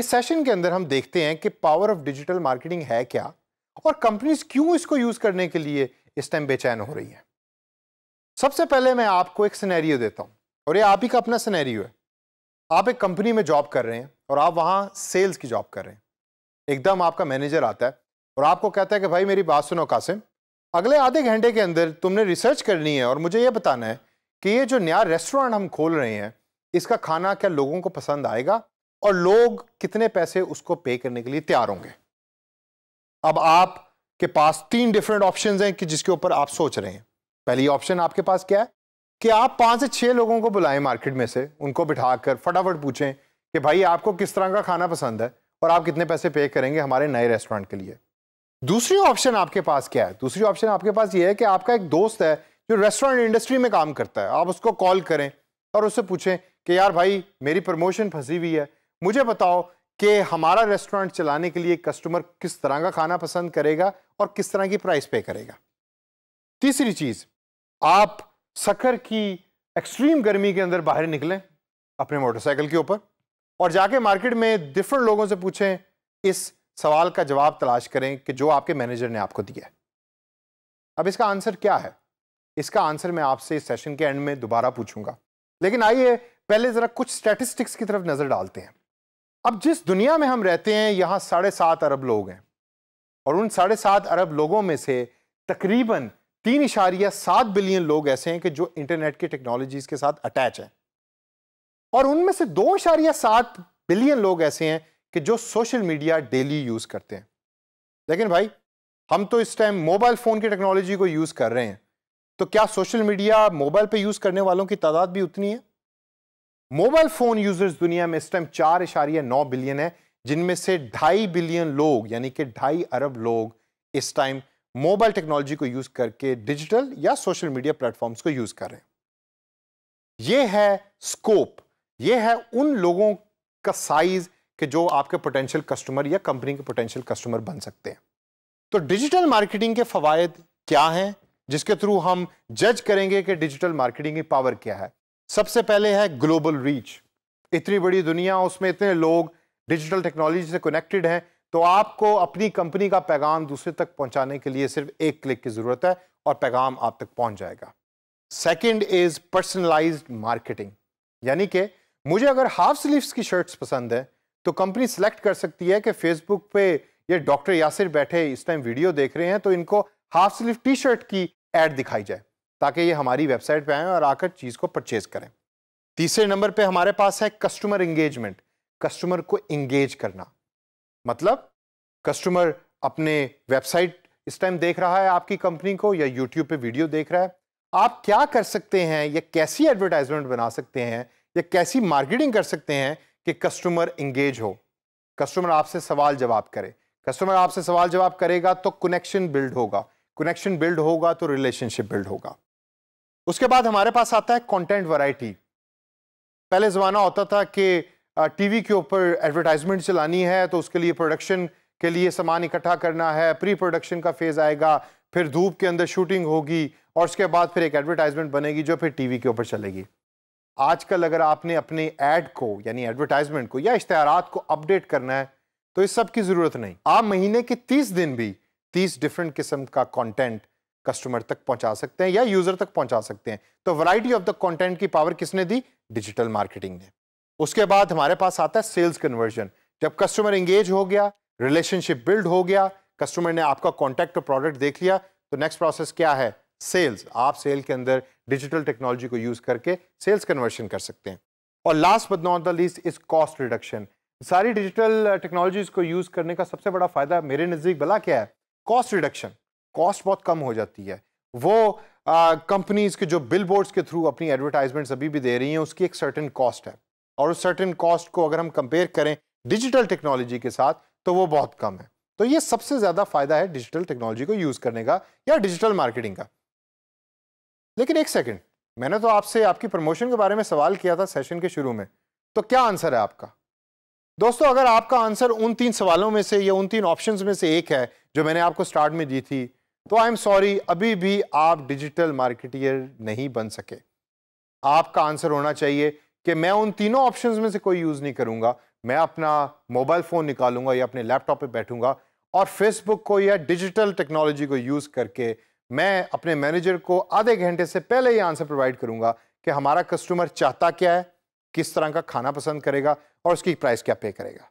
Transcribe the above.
इस सेशन के अंदर हम देखते हैं कि पावर ऑफ डिजिटल मार्केटिंग है क्या और कंपनीज क्यों इसको यूज करने के लिए इस टाइम बेचैन हो रही हैं सबसे पहले मैं आपको एक सिनेरियो देता हूं और ये आप ही का अपना सिनेरियो है आप एक कंपनी में जॉब कर रहे हैं और आप वहां सेल्स की जॉब कर रहे हैं एकदम आपका मैनेजर आता है और आपको कहता है कि भाई मेरी बात सुनो कासिम अगले आधे घंटे के अंदर तुमने रिसर्च करनी है और मुझे ये बताना है कि ये जो नया रेस्टोरेंट हम खोल रहे हैं इसका खाना क्या लोगों को पसंद आएगा और लोग कितने पैसे उसको पे करने के लिए तैयार होंगे अब आप के पास तीन डिफरेंट ऑप्शन हैं कि जिसके ऊपर आप सोच रहे हैं पहली ऑप्शन आपके पास क्या है कि आप पांच से छह लोगों को बुलाएं मार्केट में से उनको बिठाकर फटाफट पूछें कि भाई आपको किस तरह का खाना पसंद है और आप कितने पैसे पे करेंगे हमारे नए रेस्टोरेंट के लिए दूसरी ऑप्शन आपके पास क्या है दूसरी ऑप्शन आपके पास ये है कि आपका एक दोस्त है जो रेस्टोरेंट इंडस्ट्री में काम करता है आप उसको कॉल करें और उससे पूछें कि यार भाई मेरी प्रमोशन फंसी हुई है मुझे बताओ कि हमारा रेस्टोरेंट चलाने के लिए कस्टमर किस तरह का खाना पसंद करेगा और किस तरह की प्राइस पे करेगा तीसरी चीज़ आप सखर की एक्सट्रीम गर्मी के अंदर बाहर निकलें अपने मोटरसाइकिल के ऊपर और जाके मार्केट में डिफरेंट लोगों से पूछें इस सवाल का जवाब तलाश करें कि जो आपके मैनेजर ने आपको दिया है अब इसका आंसर क्या है इसका आंसर मैं आपसे इस सेशन के एंड में दोबारा पूछूंगा लेकिन आइए पहले ज़रा कुछ स्टैटिस्टिक्स की तरफ नज़र डालते हैं अब जिस दुनिया में हम रहते हैं यहाँ साढ़े सात अरब लोग हैं और उन साढ़े सात अरब लोगों में से तकरीबन तीन इशारिया सात बिलियन लोग ऐसे हैं कि जो इंटरनेट की टेक्नोलॉजीज़ के साथ अटैच हैं और उनमें से दो इशारिया सात बिलियन लोग ऐसे हैं कि जो सोशल मीडिया डेली यूज़ करते हैं लेकिन भाई हम तो इस टाइम मोबाइल फ़ोन की टेक्नोलॉजी को यूज़ कर रहे हैं तो क्या सोशल मीडिया मोबाइल पे यूज़ करने वालों की तादाद भी उतनी है मोबाइल फोन यूजर्स दुनिया में इस टाइम चार इशारिया नौ बिलियन है जिनमें से ढाई बिलियन लोग यानी कि ढाई अरब लोग इस टाइम मोबाइल टेक्नोलॉजी को यूज करके डिजिटल या सोशल मीडिया प्लेटफॉर्म्स को यूज कर रहे हैं ये है स्कोप ये है उन लोगों का साइज कि जो आपके पोटेंशियल कस्टमर या कंपनी के पोटेंशियल कस्टमर बन सकते हैं तो डिजिटल मार्केटिंग के फवायद क्या हैं जिसके थ्रू हम जज करेंगे कि डिजिटल मार्केटिंग की पावर क्या है सबसे पहले है ग्लोबल रीच इतनी बड़ी दुनिया उसमें इतने लोग डिजिटल टेक्नोलॉजी से कनेक्टेड हैं तो आपको अपनी कंपनी का पैगाम दूसरे तक पहुंचाने के लिए सिर्फ एक क्लिक की ज़रूरत है और पैगाम आप तक पहुंच जाएगा सेकंड इज़ पर्सनलाइज्ड मार्केटिंग यानी कि मुझे अगर हाफ स्लीव्स की शर्ट्स पसंद है तो कंपनी सेलेक्ट कर सकती है कि फेसबुक पे ये डॉक्टर यासिर बैठे इस टाइम वीडियो देख रहे हैं तो इनको हाफ स्लीव टी शर्ट की एड दिखाई जाए ताकि ये हमारी वेबसाइट पे आएँ और आकर चीज़ को परचेज़ करें तीसरे नंबर पे हमारे पास है कस्टमर इंगेजमेंट कस्टमर को इंगेज करना मतलब कस्टमर अपने वेबसाइट इस टाइम देख रहा है आपकी कंपनी को या यूट्यूब पे वीडियो देख रहा है आप क्या कर सकते हैं या कैसी एडवर्टाइजमेंट बना सकते हैं या कैसी मार्केटिंग कर सकते हैं कि कस्टमर इंगेज हो कस्टमर आपसे सवाल जवाब करे कस्टमर आपसे सवाल जवाब करेगा तो कनेक्शन बिल्ड होगा कनेक्शन बिल्ड होगा तो रिलेशनशिप बिल्ड होगा उसके बाद हमारे पास आता है कंटेंट वैरायटी पहले ज़माना होता था कि टीवी के ऊपर एडवर्टाइजमेंट चलानी है तो उसके लिए प्रोडक्शन के लिए सामान इकट्ठा करना है प्री प्रोडक्शन का फेज़ आएगा फिर धूप के अंदर शूटिंग होगी और उसके बाद फिर एक एडवर्टाइजमेंट बनेगी जो फिर टीवी के ऊपर चलेगी आजकल अगर आपने अपने ऐड को यानी एडवर्टाइजमेंट को या इश्तहारात को अपडेट करना है तो इस सब की ज़रूरत नहीं आप महीने के तीस दिन भी तीस डिफरेंट किस्म का कॉन्टेंट कस्टमर तक पहुंचा सकते हैं या यूज़र तक पहुंचा सकते हैं तो वैरायटी ऑफ द कंटेंट की पावर किसने दी डिजिटल मार्केटिंग ने उसके बाद हमारे पास आता है सेल्स कन्वर्जन जब कस्टमर एंगेज हो गया रिलेशनशिप बिल्ड हो गया कस्टमर ने आपका कॉन्टैक्ट और प्रोडक्ट देख लिया तो नेक्स्ट प्रोसेस क्या है सेल्स आप सेल के अंदर डिजिटल टेक्नोलॉजी को यूज़ करके सेल्स कन्वर्शन कर सकते हैं और last but not the least is cost reduction सारी डिजिटल टेक्नोलॉजीज़ को यूज़ करने का सबसे बड़ा फ़ायदा मेरे नज़दीक भला क्या है कॉस्ट रिडक्शन कॉस्ट बहुत कम हो जाती है वो कंपनीज के जो बिल के थ्रू अपनी एडवर्टाइजमेंट्स अभी भी दे रही हैं उसकी एक सर्टन कॉस्ट है और उस सर्टन कॉस्ट को अगर हम कंपेयर करें डिजिटल टेक्नोलॉजी के साथ तो वो बहुत कम है तो ये सबसे ज़्यादा फ़ायदा है डिजिटल टेक्नोलॉजी को यूज़ करने का या डिजिटल मार्केटिंग का लेकिन एक सेकेंड मैंने तो आपसे आपकी प्रमोशन के बारे में सवाल किया था सेशन के शुरू में तो क्या आंसर है आपका दोस्तों अगर आपका आंसर उन तीन सवालों में से या उन तीन ऑप्शंस में से एक है जो मैंने आपको स्टार्ट में दी थी तो आई एम सॉरी अभी भी आप डिजिटल मार्केटियर नहीं बन सके आपका आंसर होना चाहिए कि मैं उन तीनों ऑप्शंस में से कोई यूज़ नहीं करूँगा मैं अपना मोबाइल फ़ोन निकालूंगा या अपने लैपटॉप पे बैठूंगा और फेसबुक को या डिजिटल टेक्नोलॉजी को यूज़ करके मैं अपने मैनेजर को आधे घंटे से पहले ही आंसर प्रोवाइड करूँगा कि हमारा कस्टमर चाहता क्या है किस तरह का खाना पसंद करेगा और उसकी प्राइस क्या पे करेगा